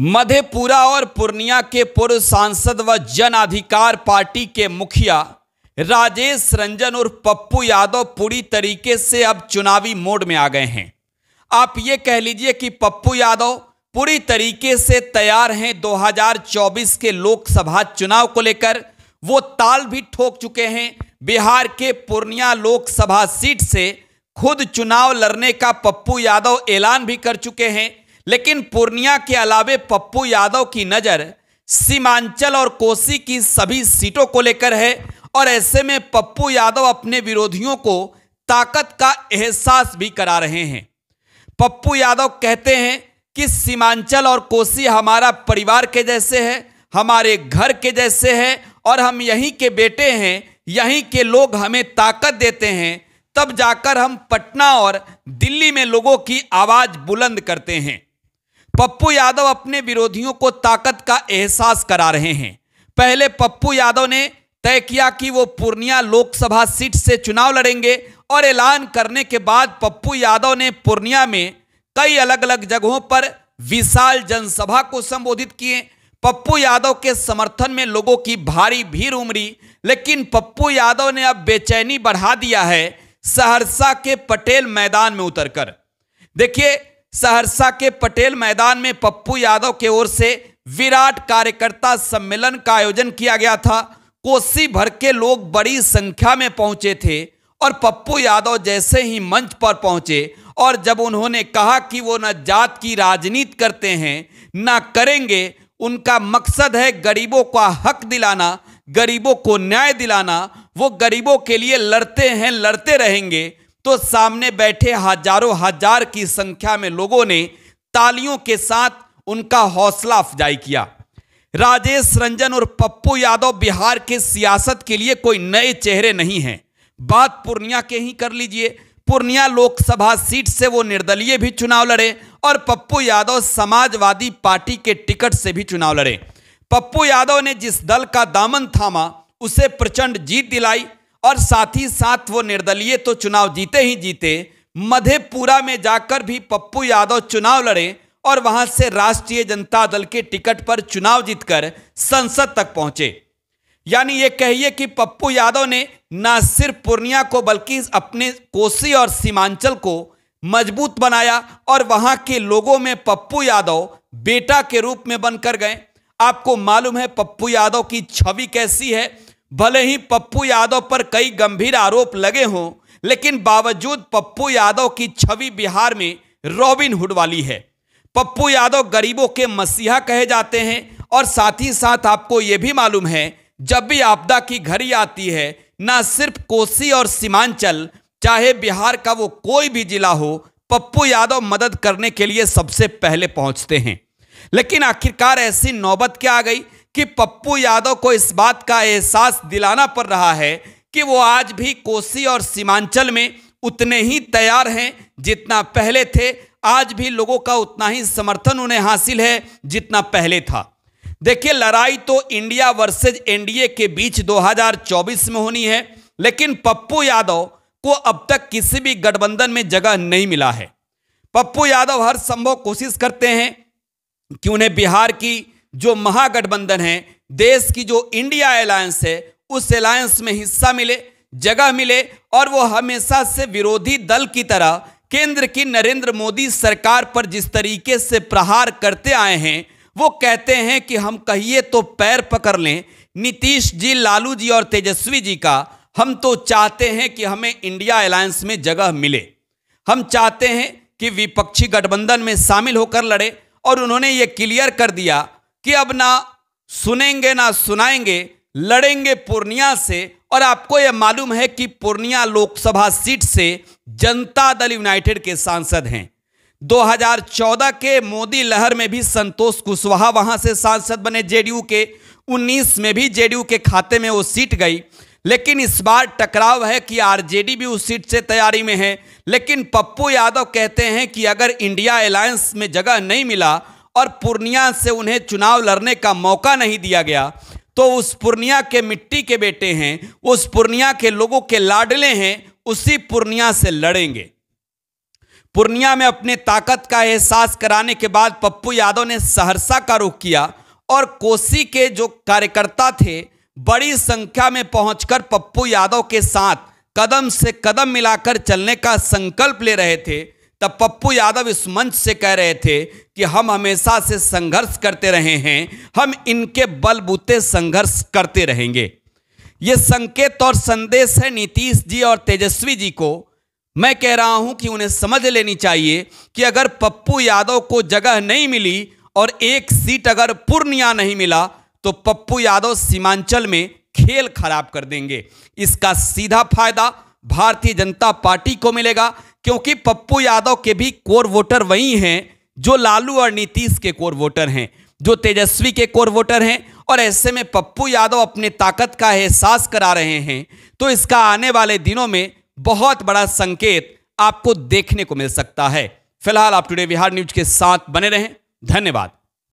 मधेपुरा और पूर्णिया के पूर्व सांसद व जन अधिकार पार्टी के मुखिया राजेश रंजन और पप्पू यादव पूरी तरीके से अब चुनावी मोड में आ गए हैं आप ये कह लीजिए कि पप्पू यादव पूरी तरीके से तैयार हैं 2024 के लोकसभा चुनाव को लेकर वो ताल भी ठोक चुके हैं बिहार के पूर्णिया लोकसभा सीट से खुद चुनाव लड़ने का पप्पू यादव ऐलान भी कर चुके हैं लेकिन पूर्णिया के अलावे पप्पू यादव की नज़र सीमांचल और कोसी की सभी सीटों को लेकर है और ऐसे में पप्पू यादव अपने विरोधियों को ताकत का एहसास भी करा रहे हैं पप्पू यादव कहते हैं कि सीमांचल और कोसी हमारा परिवार के जैसे है हमारे घर के जैसे है और हम यहीं के बेटे हैं यहीं के लोग हमें ताकत देते हैं तब जाकर हम पटना और दिल्ली में लोगों की आवाज़ बुलंद करते हैं पप्पू यादव अपने विरोधियों को ताकत का एहसास करा रहे हैं पहले पप्पू यादव ने तय किया कि वो पूर्णिया लोकसभा सीट से चुनाव लड़ेंगे और ऐलान करने के बाद पप्पू यादव ने पूर्णिया में कई अलग अलग जगहों पर विशाल जनसभा को संबोधित किए पप्पू यादव के समर्थन में लोगों की भारी भीड़ उमड़ी लेकिन पप्पू यादव ने अब बेचैनी बढ़ा दिया है सहरसा के पटेल मैदान में उतरकर देखिए सहरसा के पटेल मैदान में पप्पू यादव के ओर से विराट कार्यकर्ता सम्मेलन का आयोजन किया गया था कोसी भर के लोग बड़ी संख्या में पहुंचे थे और पप्पू यादव जैसे ही मंच पर पहुंचे और जब उन्होंने कहा कि वो न जात की राजनीति करते हैं ना करेंगे उनका मकसद है गरीबों का हक दिलाना गरीबों को न्याय दिलाना वो गरीबों के लिए लड़ते हैं लड़ते रहेंगे तो सामने बैठे हजारों हजार की संख्या में लोगों ने तालियों के साथ उनका हौसला अफजाई किया राजेश रंजन और पप्पू यादव बिहार के सियासत के लिए कोई नए चेहरे नहीं हैं बात पूर्णिया के ही कर लीजिए पूर्णिया लोकसभा सीट से वो निर्दलीय भी चुनाव लड़े और पप्पू यादव समाजवादी पार्टी के टिकट से भी चुनाव लड़े पप्पू यादव ने जिस दल का दामन थामा उसे प्रचंड जीत दिलाई और साथ ही साथ वो निर्दलीय तो चुनाव जीते ही जीते मधेपुरा में जाकर भी पप्पू यादव चुनाव लड़े और वहां से राष्ट्रीय जनता दल के टिकट पर चुनाव जीतकर संसद तक पहुंचे यानी ये कहिए कि पप्पू यादव ने न सिर्फ पूर्णिया को बल्कि अपने कोसी और सीमांचल को मजबूत बनाया और वहां के लोगों में पप्पू यादव बेटा के रूप में बनकर गए आपको मालूम है पप्पू यादव की छवि कैसी है भले ही पप्पू यादव पर कई गंभीर आरोप लगे हों लेकिन बावजूद पप्पू यादव की छवि बिहार में रॉबिन हुड वाली है पप्पू यादव गरीबों के मसीहा कहे जाते हैं और साथ ही साथ आपको ये भी मालूम है जब भी आपदा की घड़ी आती है ना सिर्फ कोसी और सीमांचल चाहे बिहार का वो कोई भी जिला हो पप्पू यादव मदद करने के लिए सबसे पहले पहुंचते हैं लेकिन आखिरकार ऐसी नौबत क्या आ गई कि पप्पू यादव को इस बात का एहसास दिलाना पड़ रहा है कि वो आज भी कोसी और सीमांचल में उतने ही तैयार हैं जितना पहले थे आज भी लोगों का उतना ही समर्थन उन्हें हासिल है जितना पहले था देखिए लड़ाई तो इंडिया वर्सेज एनडीए के बीच 2024 में होनी है लेकिन पप्पू यादव को अब तक किसी भी गठबंधन में जगह नहीं मिला है पप्पू यादव हर संभव कोशिश करते हैं कि उन्हें बिहार की जो महागठबंधन है देश की जो इंडिया अलायंस है उस अलायंस में हिस्सा मिले जगह मिले और वो हमेशा से विरोधी दल की तरह केंद्र की नरेंद्र मोदी सरकार पर जिस तरीके से प्रहार करते आए हैं वो कहते हैं कि हम कहिए तो पैर पकड़ लें नीतीश जी लालू जी और तेजस्वी जी का हम तो चाहते हैं कि हमें इंडिया अलायंस में जगह मिले हम चाहते हैं कि विपक्षी गठबंधन में शामिल होकर लड़े और उन्होंने ये क्लियर कर दिया कि अब ना सुनेंगे ना सुनाएंगे लड़ेंगे पूर्णिया से और आपको यह मालूम है कि पूर्णिया लोकसभा सीट से जनता दल यूनाइटेड के सांसद हैं 2014 के मोदी लहर में भी संतोष कुशवाहा वहां से सांसद बने जेडीयू के 19 में भी जेडीयू के खाते में वो सीट गई लेकिन इस बार टकराव है कि आरजेडी भी उस सीट से तैयारी में है लेकिन पप्पू यादव कहते हैं कि अगर इंडिया अलायंस में जगह नहीं मिला और पूर्णिया से उन्हें चुनाव लड़ने का मौका नहीं दिया गया तो उस पूर्णिया के मिट्टी के बेटे हैं उस पूर्णिया के लोगों के लाडले हैं उसी पूर्णिया से लड़ेंगे पूर्णिया में अपने ताकत का एहसास कराने के बाद पप्पू यादव ने सहरसा का रुख किया और कोसी के जो कार्यकर्ता थे बड़ी संख्या में पहुंचकर पप्पू यादव के साथ कदम से कदम मिलाकर चलने का संकल्प ले रहे थे तब पप्पू यादव इस मंच से कह रहे थे कि हम हमेशा से संघर्ष करते रहे हैं हम इनके बलबूते संघर्ष करते रहेंगे ये संकेत और संदेश है नीतीश जी और तेजस्वी जी को मैं कह रहा हूं कि उन्हें समझ लेनी चाहिए कि अगर पप्पू यादव को जगह नहीं मिली और एक सीट अगर पूर्णिया नहीं मिला तो पप्पू यादव सीमांचल में खेल खराब कर देंगे इसका सीधा फायदा भारतीय जनता पार्टी को मिलेगा क्योंकि पप्पू यादव के भी कोर वोटर वही हैं जो लालू और नीतीश के कोर वोटर हैं जो तेजस्वी के कोर वोटर हैं और ऐसे में पप्पू यादव अपने ताकत का एहसास करा रहे हैं तो इसका आने वाले दिनों में बहुत बड़ा संकेत आपको देखने को मिल सकता है फिलहाल आप टुडे बिहार न्यूज के साथ बने रहें धन्यवाद